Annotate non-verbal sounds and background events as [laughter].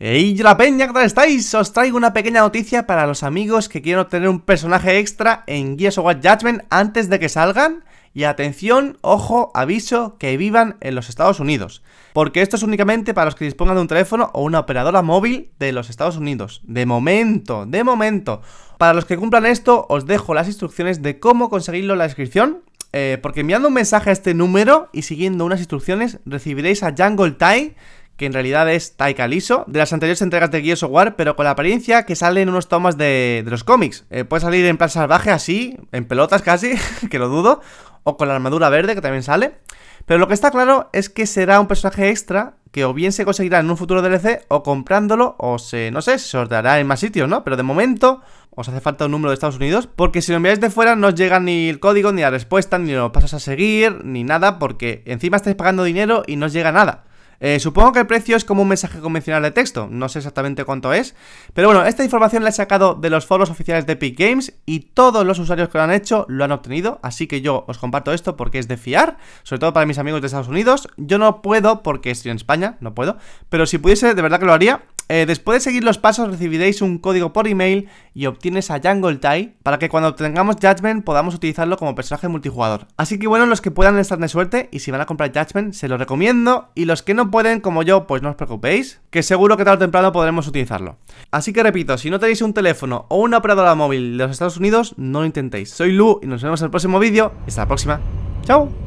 ¡Hey la peña! ¿Qué tal estáis? Os traigo una pequeña noticia para los amigos que quieren obtener un personaje extra en Gears of War Judgment antes de que salgan. Y atención, ojo, aviso, que vivan en los Estados Unidos. Porque esto es únicamente para los que dispongan de un teléfono o una operadora móvil de los Estados Unidos. De momento, de momento. Para los que cumplan esto, os dejo las instrucciones de cómo conseguirlo en la descripción. Eh, porque enviando un mensaje a este número y siguiendo unas instrucciones, recibiréis a Jungle Tai que en realidad es Taika Liso, de las anteriores entregas de Gears of War, pero con la apariencia que sale en unos tomas de, los cómics. Eh, puede salir en plan salvaje así, en pelotas casi, [laughs] que lo dudo, o con la armadura verde que también sale. Pero lo que está claro es que será un personaje extra que o bien se conseguirá en un futuro DLC o comprándolo o se, no sé, se sorteará en más sitios, ¿no? Pero de momento os hace falta un número de Estados Unidos porque si lo enviáis de fuera no os llega ni el código, ni la respuesta, ni lo pasas a seguir, ni nada porque encima estáis pagando dinero y no os llega nada. Eh, supongo que el precio es como un mensaje convencional de texto, no sé exactamente cuánto es, pero bueno, esta información la he sacado de los foros oficiales de Epic Games y todos los usuarios que lo han hecho lo han obtenido, así que yo os comparto esto porque es de fiar, sobre todo para mis amigos de Estados Unidos, yo no puedo porque estoy en España, no puedo, pero si pudiese, de verdad que lo haría, eh, después de seguir los pasos recibiréis un código por email y obtienes a Jungle Tai para que cuando obtengamos Judgment podamos utilizarlo como personaje multijugador. Así que bueno, los que puedan estar de suerte y si van a comprar Judgment se lo recomiendo y los que no pueden como yo pues no os preocupéis que seguro que tarde o temprano podremos utilizarlo. Así que repito, si no tenéis un teléfono o una operadora móvil de los Estados Unidos no lo intentéis. Soy Lu y nos vemos en el próximo vídeo. Hasta la próxima. ¡Chao!